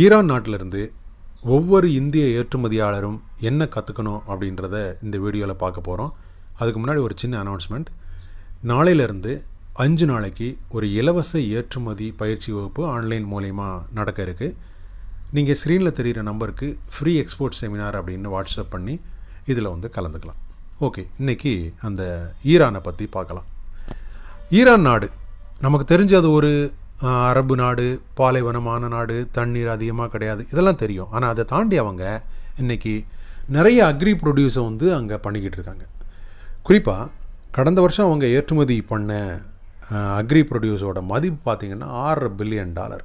Iran நாட்டிலிருந்து ஒவ்வொரு இந்திய ஏற்றுமதியாளரும் என்ன கற்றுக்கணும் அப்படின்றத இந்த வீடியோவில் பார்க்க போகிறோம் அதுக்கு முன்னாடி ஒரு சின்ன அனௌன்ஸ்மெண்ட் நாளையிலேருந்து அஞ்சு நாளைக்கு ஒரு இலவச ஏற்றுமதி பயிற்சி வகுப்பு ஆன்லைன் மூலயமா நடக்க இருக்குது நீங்கள் ஸ்க்ரீனில் தெரிகிற நம்பருக்கு ஃப்ரீ எக்ஸ்போர்ட் செமினார் அப்படின்னு வாட்ஸ்அப் பண்ணி இதில் வந்து கலந்துக்கலாம் ஓகே இன்றைக்கி அந்த ஈரானை பற்றி பார்க்கலாம் ஈரான் நாடு நமக்கு தெரிஞ்ச அது ஒரு அரபு நாடு பாலைவனமான நாடு தண்ணீர் அதிகமாக கிடையாது இதெல்லாம் தெரியும் ஆனால் அதை தாண்டி அவங்க இன்றைக்கி நிறைய அக்ரி ப்ரொடியூஸை வந்து அங்கே பண்ணிக்கிட்டு இருக்காங்க குறிப்பாக கடந்த வருஷம் அவங்க ஏற்றுமதி பண்ண அக்ரி ப்ரொடியூஸோட மதிப்பு பார்த்திங்கன்னா ஆறு பில்லியன் டாலர்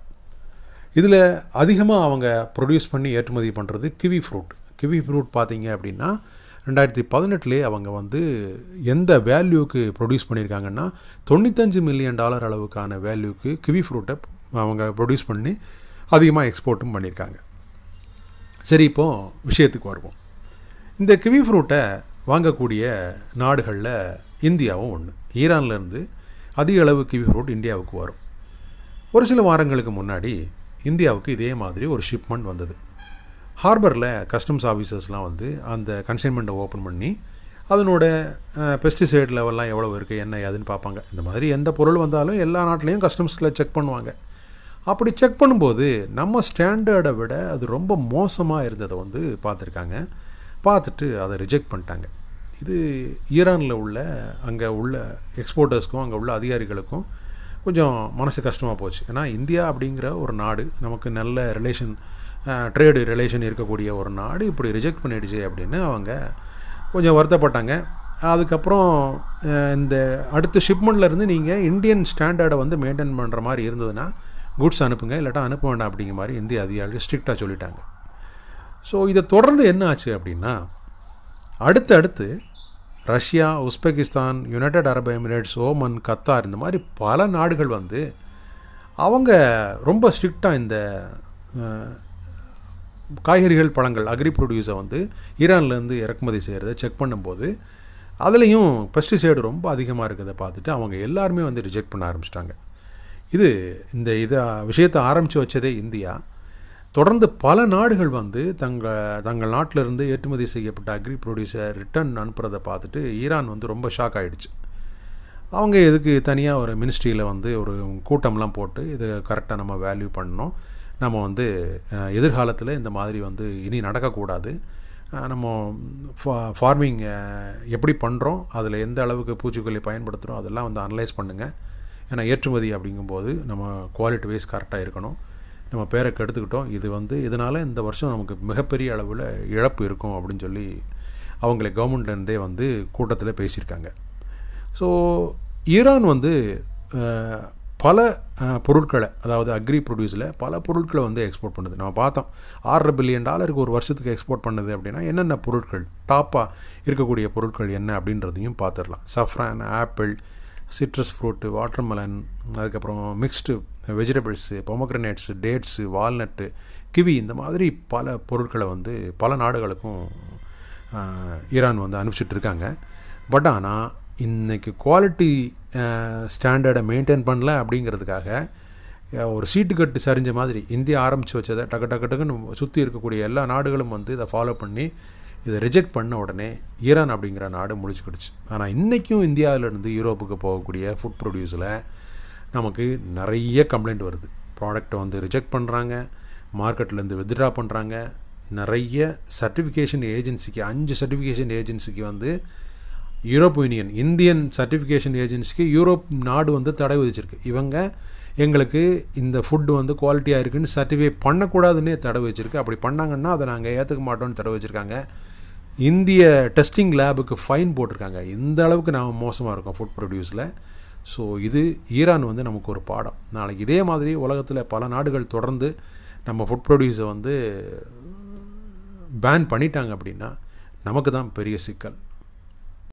இதில் அதிகமாக அவங்க ப்ரொடியூஸ் பண்ணி ஏற்றுமதி பண்ணுறது கிவி ஃப்ரூட் கிவி ஃப்ரூட் பார்த்திங்க அப்படின்னா ரெண்டாயிரத்தி பதினெட்டுலேயே அவங்க வந்து எந்த வேல்யூக்கு ப்ரொடியூஸ் பண்ணியிருக்காங்கன்னா தொண்ணூத்தஞ்சு மில்லியன் டாலர் அளவுக்கான வேல்யூக்கு கிவி ஃப்ரூட்டை அவங்க ப்ரொடியூஸ் பண்ணி அதிகமாக எக்ஸ்போர்ட்டும் பண்ணியிருக்காங்க சரி இப்போது விஷயத்துக்கு வருவோம் இந்த கிவி ஃப்ரூட்டை வாங்கக்கூடிய நாடுகளில் இந்தியாவும் ஒன்று ஈரான்லேருந்து அதிக அளவு கிவி ஃப்ரூட் இந்தியாவுக்கு வரும் ஒரு சில வாரங்களுக்கு முன்னாடி இந்தியாவுக்கு இதே மாதிரி ஒரு ஷிப்மெண்ட் வந்தது ஹார்பரில் கஸ்டம்ஸ் ஆஃபீஸர்ஸ்லாம் வந்து அந்த கன்சைன்மெண்ட்டை ஓப்பன் பண்ணி அதனோட பெஸ்டிசைட் லெவல்லாம் எவ்வளோ இருக்குது என்ன ஏதுன்னு பார்ப்பாங்க இந்த மாதிரி எந்த பொருள் வந்தாலும் எல்லா நாட்டிலையும் கஸ்டம்ஸில் செக் பண்ணுவாங்க அப்படி செக் பண்ணும்போது நம்ம ஸ்டாண்டர்டை விட அது ரொம்ப மோசமாக இருந்ததை வந்து பார்த்துருக்காங்க பார்த்துட்டு அதை ரிஜெக்ட் பண்ணிட்டாங்க இது ஈரானில் உள்ள அங்கே உள்ள எக்ஸ்போர்ட்டர்ஸ்க்கும் அங்கே உள்ள அதிகாரிகளுக்கும் கொஞ்சம் மனசு கஷ்டமாக போச்சு ஏன்னா இந்தியா அப்படிங்கிற ஒரு நாடு நமக்கு நல்ல ரிலேஷன் ட்ரேடு ரிலேஷன் இருக்கக்கூடிய ஒரு நாடு இப்படி ரிஜெக்ட் பண்ணிடுச்சு அப்படின்னு அவங்க கொஞ்சம் வருத்தப்பட்டாங்க அதுக்கப்புறம் இந்த அடுத்த ஷிப்மெண்ட்லேருந்து நீங்கள் இந்தியன் ஸ்டாண்டர்டை வந்து மெயின்டைன் பண்ணுற மாதிரி இருந்ததுன்னா குட்ஸ் அனுப்புங்க இல்லாட்டா அனுப்ப வேண்டாம் அப்படிங்கிற மாதிரி இந்திய அதிகாரிகள் ஸ்ட்ரிக்டாக சொல்லிட்டாங்க ஸோ இதை தொடர்ந்து என்ன ஆச்சு அப்படின்னா அடுத்து அடுத்து Russia Uzbekistan United Arab Emirates Oman Qatar இந்த மாதிரி பல நாடுகள் வந்து அவங்க ரொம்ப ஸ்ட்ரிக்டாக இந்த காய்கறிகள் பழங்கள் அக்ரி ப்ரொடியூஸை வந்து ஈரான்லேருந்து இறக்குமதி செய்கிறத செக் பண்ணும்போது அதுலேயும் பெஸ்டிசைடு ரொம்ப அதிகமாக இருக்கிறத பார்த்துட்டு அவங்க எல்லாருமே வந்து ரிஜெக்ட் பண்ண ஆரம்பிச்சிட்டாங்க இது இந்த இதை விஷயத்தை ஆரம்பித்து வச்சதே இந்தியா தொடர்ந்து பல நாடுகள் வந்து தங்கள் தங்கள் நாட்டிலிருந்து ஏற்றுமதி செய்யப்பட்ட அக்ரி ப்ரொடியூசர் ரிட்டர்ன் அனுப்புகிறத பார்த்துட்டு ஈரான் வந்து ரொம்ப ஷாக் ஆகிடுச்சு அவங்க இதுக்கு தனியாக ஒரு மினிஸ்ட்ரியில் வந்து ஒரு கூட்டம்லாம் போட்டு இது கரெக்டாக நம்ம வேல்யூ பண்ணோம் நம்ம வந்து எதிர்காலத்தில் இந்த மாதிரி வந்து இனி நடக்கக்கூடாது நம்ம ஃபா ஃபார்மிங் எப்படி பண்ணுறோம் அதில் எந்த அளவுக்கு பூச்சிக்கொல்லி பயன்படுத்துகிறோம் அதெல்லாம் வந்து அனலைஸ் பண்ணுங்கள் ஏன்னா ஏற்றுமதி அப்படிங்கும்போது நம்ம குவாலிட்டி வைஸ் கரெக்டாக இருக்கணும் நம்ம பேரை கெடுத்துக்கிட்டோம் இது வந்து இதனால் இந்த வருஷம் நமக்கு மிகப்பெரிய அளவில் இழப்பு இருக்கும் அப்படின்னு சொல்லி அவங்களை கவர்மெண்ட்லேருந்தே வந்து கூட்டத்தில் பேசியிருக்காங்க ஸோ ஈரான் வந்து பல பொருட்களை அதாவது அக்ரி ப்ரொடியூஸில் பல பொருட்களை வந்து எக்ஸ்போர்ட் பண்ணுது நம்ம பார்த்தோம் ஆறரை பில்லியன் டாலருக்கு ஒரு வருஷத்துக்கு எக்ஸ்போர்ட் பண்ணுது அப்படின்னா என்னென்ன பொருட்கள் டாப்பாக இருக்கக்கூடிய பொருட்கள் என்ன அப்படின்றதையும் பார்த்துடலாம் saffron apple citrus fruit watermelon அதுக்கப்புறம் mixed vegetables pomegranates dates walnut kiwi இந்த மாதிரி பல பொருட்களை வந்து பல நாடுகளுக்கும் ஈரான் வந்து அனுப்பிச்சிட்ருக்காங்க பட் ஆனால் இன்றைக்கி குவாலிட்டி ஸ்டாண்டர்டை மெயின்டைன் பண்ணல அப்படிங்கிறதுக்காக ஒரு சீட்டு கட்டு சரிஞ்ச மாதிரி இந்தியா ஆரம்பித்து வச்சதை டக்கு டக்கு டக்குன்னு சுற்றி இருக்கக்கூடிய எல்லா நாடுகளும் வந்து இதை ஃபாலோ பண்ணி இதை ரிஜெக்ட் பண்ண உடனே ஈரான் அப்படிங்கிற நாடு முடிச்சுக்கிடுச்சு ஆனால் இன்றைக்கும் இந்தியாவிலேருந்து யூரோப்புக்கு போகக்கூடிய ஃபுட் ப்ரொடியூஸில் நமக்கு நிறைய கம்ப்ளைண்ட் வருது ப்ராடக்டை வந்து ரிஜெக்ட் பண்ணுறாங்க மார்க்கெட்லேருந்து வித்ட்ரா பண்ணுறாங்க நிறைய சர்டிஃபிகேஷன் ஏஜென்சிக்கு அஞ்சு சர்டிஃபிகேஷன் ஏஜென்சிக்கு வந்து யூரோப் யூனியன் இந்தியன் சர்டிஃபிகேஷன் ஏஜென்சிக்கு யூரோப் நாடு வந்து தடை விதிச்சிருக்கு இவங்க எங்களுக்கு இந்த ஃபுட்டு வந்து குவாலிட்டியாக இருக்குன்னு சர்டிஃபை பண்ணக்கூடாதுன்னே தடை வச்சுருக்கு அப்படி பண்ணாங்கன்னா அதை நாங்கள் ஏற்றுக்க மாட்டோம்னு தடை வச்சுருக்காங்க இந்திய டெஸ்டிங் லேபுக்கு ஃபைன் போட்டிருக்காங்க இந்த அளவுக்கு நாம் மோசமாக இருக்கோம் ஃபுட் ப்ரொடியூஸில் ஸோ இது ஈரான் வந்து நமக்கு ஒரு பாடம் நாளைக்கு இதே மாதிரி உலகத்தில் பல நாடுகள் தொடர்ந்து நம்ம ஃபுட் ப்ரொடியூஸை வந்து பேன் பண்ணிட்டாங்க அப்படின்னா நமக்கு தான் பெரிய சிக்கல்